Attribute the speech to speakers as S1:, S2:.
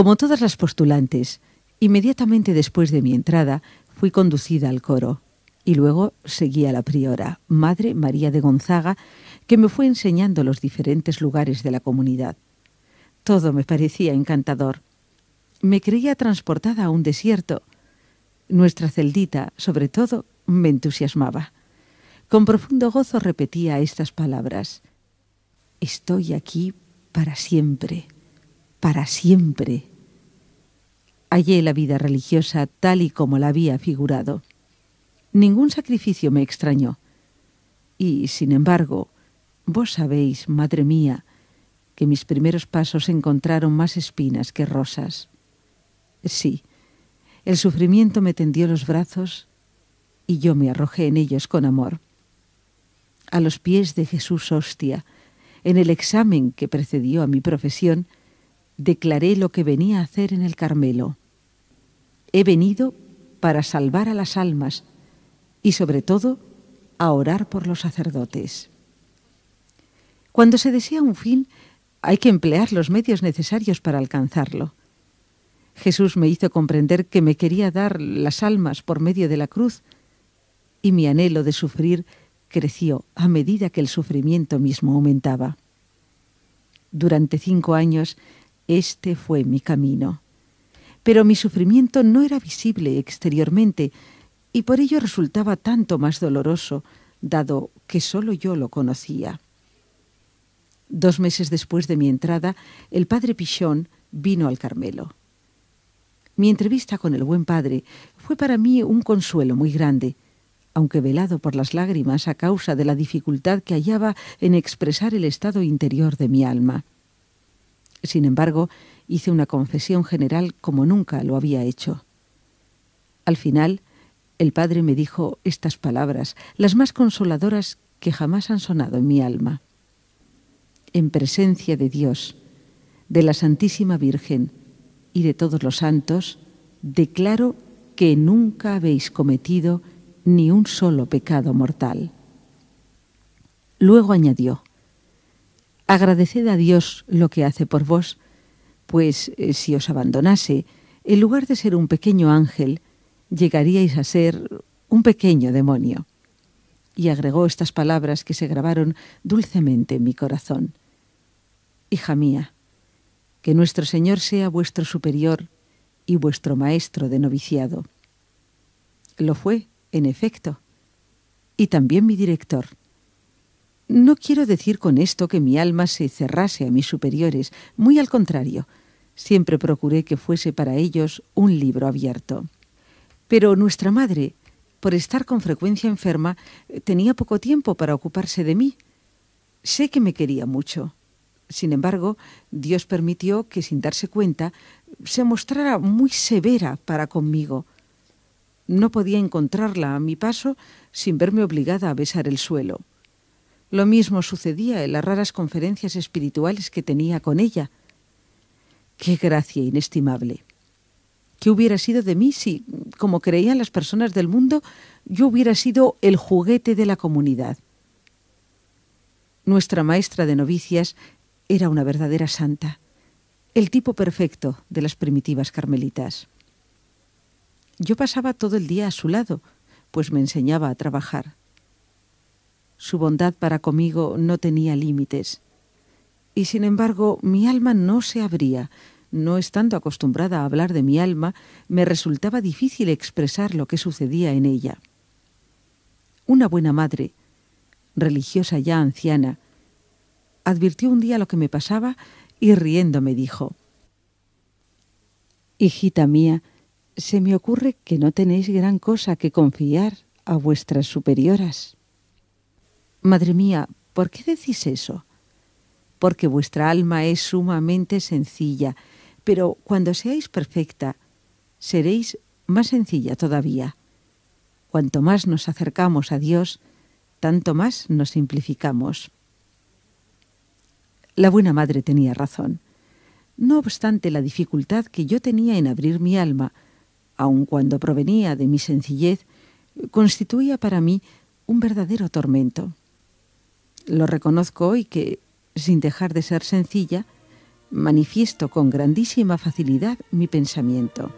S1: Como todas las postulantes, inmediatamente después de mi entrada fui conducida al coro y luego seguí a la priora, Madre María de Gonzaga, que me fue enseñando los diferentes lugares de la comunidad. Todo me parecía encantador. Me creía transportada a un desierto. Nuestra celdita, sobre todo, me entusiasmaba. Con profundo gozo repetía estas palabras. Estoy aquí para siempre, para siempre. Hallé la vida religiosa tal y como la había figurado. Ningún sacrificio me extrañó. Y, sin embargo, vos sabéis, madre mía, que mis primeros pasos encontraron más espinas que rosas. Sí, el sufrimiento me tendió los brazos y yo me arrojé en ellos con amor. A los pies de Jesús Hostia, en el examen que precedió a mi profesión, declaré lo que venía a hacer en el Carmelo. He venido para salvar a las almas y sobre todo a orar por los sacerdotes. Cuando se desea un fin, hay que emplear los medios necesarios para alcanzarlo. Jesús me hizo comprender que me quería dar las almas por medio de la cruz y mi anhelo de sufrir creció a medida que el sufrimiento mismo aumentaba. Durante cinco años, este fue mi camino pero mi sufrimiento no era visible exteriormente y por ello resultaba tanto más doloroso, dado que sólo yo lo conocía. Dos meses después de mi entrada, el padre Pichón vino al Carmelo. Mi entrevista con el buen padre fue para mí un consuelo muy grande, aunque velado por las lágrimas a causa de la dificultad que hallaba en expresar el estado interior de mi alma. Sin embargo, hice una confesión general como nunca lo había hecho. Al final, el padre me dijo estas palabras, las más consoladoras que jamás han sonado en mi alma. En presencia de Dios, de la Santísima Virgen y de todos los santos, declaro que nunca habéis cometido ni un solo pecado mortal. Luego añadió, agradeced a Dios lo que hace por vos, pues eh, si os abandonase, en lugar de ser un pequeño ángel, llegaríais a ser un pequeño demonio. Y agregó estas palabras que se grabaron dulcemente en mi corazón. Hija mía, que nuestro Señor sea vuestro superior y vuestro maestro de noviciado. Lo fue, en efecto, y también mi director. No quiero decir con esto que mi alma se cerrase a mis superiores, muy al contrario, Siempre procuré que fuese para ellos un libro abierto. Pero nuestra madre, por estar con frecuencia enferma, tenía poco tiempo para ocuparse de mí. Sé que me quería mucho. Sin embargo, Dios permitió que, sin darse cuenta, se mostrara muy severa para conmigo. No podía encontrarla a mi paso sin verme obligada a besar el suelo. Lo mismo sucedía en las raras conferencias espirituales que tenía con ella. Qué gracia inestimable. ¿Qué hubiera sido de mí si, como creían las personas del mundo, yo hubiera sido el juguete de la comunidad? Nuestra maestra de novicias era una verdadera santa, el tipo perfecto de las primitivas carmelitas. Yo pasaba todo el día a su lado, pues me enseñaba a trabajar. Su bondad para conmigo no tenía límites y sin embargo mi alma no se abría. No estando acostumbrada a hablar de mi alma, me resultaba difícil expresar lo que sucedía en ella. Una buena madre, religiosa ya anciana, advirtió un día lo que me pasaba y riendo me dijo, Hijita mía, se me ocurre que no tenéis gran cosa que confiar a vuestras superioras. Madre mía, ¿por qué decís eso? porque vuestra alma es sumamente sencilla, pero cuando seáis perfecta, seréis más sencilla todavía. Cuanto más nos acercamos a Dios, tanto más nos simplificamos. La buena madre tenía razón. No obstante la dificultad que yo tenía en abrir mi alma, aun cuando provenía de mi sencillez, constituía para mí un verdadero tormento. Lo reconozco hoy que sin dejar de ser sencilla, manifiesto con grandísima facilidad mi pensamiento.